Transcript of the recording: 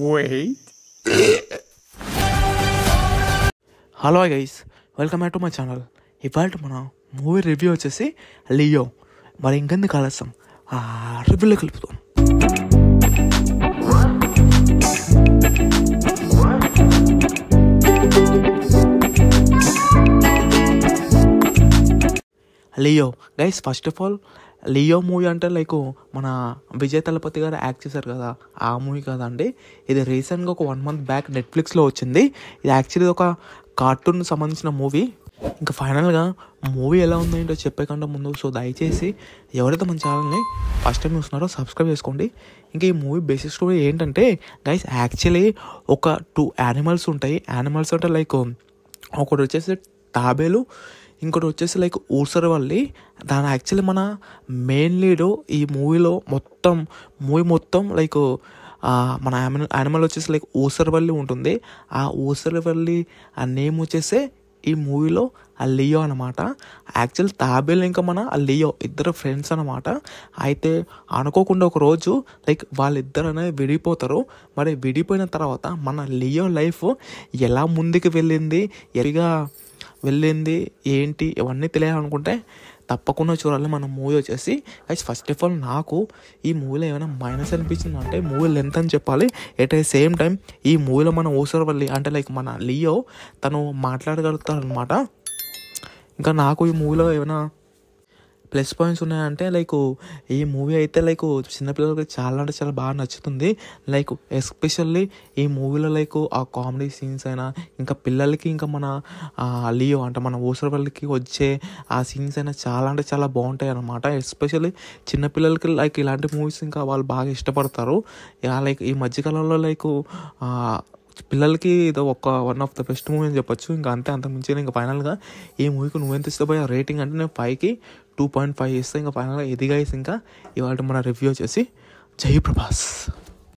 wait hello guys welcome back to my channel ఇవాళ మన movie review వచ్చేసి Leo మరి ఇంకెందుకు ఆలస్యం ఆ రివ్యూలో కలుపుతాం Leo guys first of all Leo movie అంటే లైక్ మన విజయ్ తలపతి గారు యాక్ట్ చేశారు కదా ఆ మూవీ కదా అండి ఇది రీసెంట్గా ఒక వన్ మంత్ బ్యాక్ నెట్ఫ్లిక్స్లో వచ్చింది ఇది యాక్చువల్లీ ఒక కార్టూన్ సంబంధించిన మూవీ ఇంకా ఫైనల్గా మూవీ ఎలా ఉంది ఏంటో చెప్పే కంటే ముందు సో దయచేసి ఎవరైతే మన ఛానల్ని ఫస్ట్ టైం చూస్తున్నారో సబ్స్క్రైబ్ చేసుకోండి ఇంకా ఈ మూవీ బేసిక్ స్టోరీ ఏంటంటే గైస్ యాక్చువల్లీ ఒక టూ యానిమల్స్ ఉంటాయి యానిమల్స్ అంటే లైక్ ఒకటి వచ్చేసి తాబేలు ఇంకోటి వచ్చేసి లైక్ ఊసర్ వల్లి దాని యాక్చువల్లీ మన మెయిన్ లీడు ఈ మూవీలో మొత్తం మూవీ మొత్తం లైక్ మన యానిమల్ యానిమల్ వచ్చేసి లైక్ ఊసరవల్లి ఉంటుంది ఆ ఊసరవల్లి ఆ నేమ్ వచ్చేసే ఈ మూవీలో ఆ లియో అనమాట యాక్చువల్ తాబేల్ ఇంకా మన ఆ లియో ఇద్దరు ఫ్రెండ్స్ అనమాట అయితే అనుకోకుండా ఒక రోజు లైక్ వాళ్ళిద్దరు అనేది విడిపోతారు మరి విడిపోయిన తర్వాత మన లియో లైఫ్ ఎలా ముందుకు వెళ్ళింది ఎరిగా వెళ్ళింది ఏంటి ఇవన్నీ తెలియాలనుకుంటే తప్పకుండా చూడాలి మన మూవీ వచ్చేసి అయితే ఫస్ట్ ఆఫ్ ఆల్ నాకు ఈ మూవీలో ఏమైనా మైనస్ అనిపించింది అంటే మూవీ లెంత్ అని చెప్పాలి ఎట్ ఏ సేమ్ టైం ఈ మూవీలో మన ఊసరవల్లి అంటే లైక్ మన లియో తను మాట్లాడగలుగుతాడు అనమాట ఇంకా నాకు ఈ మూవీలో ఏమైనా ప్లస్ పాయింట్స్ ఉన్నాయంటే లైక్ ఈ మూవీ అయితే లైక్ చిన్నపిల్లలకి చాలా అంటే చాలా బాగా నచ్చుతుంది లైక్ ఎస్పెషల్లీ ఈ మూవీలో లైక్ ఆ కామెడీ సీన్స్ అయినా ఇంకా పిల్లలకి ఇంకా మన లియో అంటే మన ఊసర వాళ్ళకి వచ్చే ఆ సీన్స్ అయినా చాలా అంటే చాలా బాగుంటాయి అనమాట ఎస్పెషల్లీ చిన్నపిల్లలకి లైక్ ఇలాంటి మూవీస్ ఇంకా వాళ్ళు బాగా ఇష్టపడతారు లైక్ ఈ మధ్యకాలంలో లైక్ పిల్లలకి ఇది ఒక one of the best movie అని చెప్పొచ్చు ఇంకా అంతే అంత మించి ఇంకా ఫైనల్గా ఈ మూవీకి నువ్వెంత ఇష్టపోయా రేటింగ్ అంటే నేను ఫైవ్కి టూ పాయింట్ ఫైవ్ ఇస్తే ఇంకా ఫైనల్గా ఇది ఇంకా ఇవాళ మన రివ్యూ వచ్చేసి జై ప్రభాస్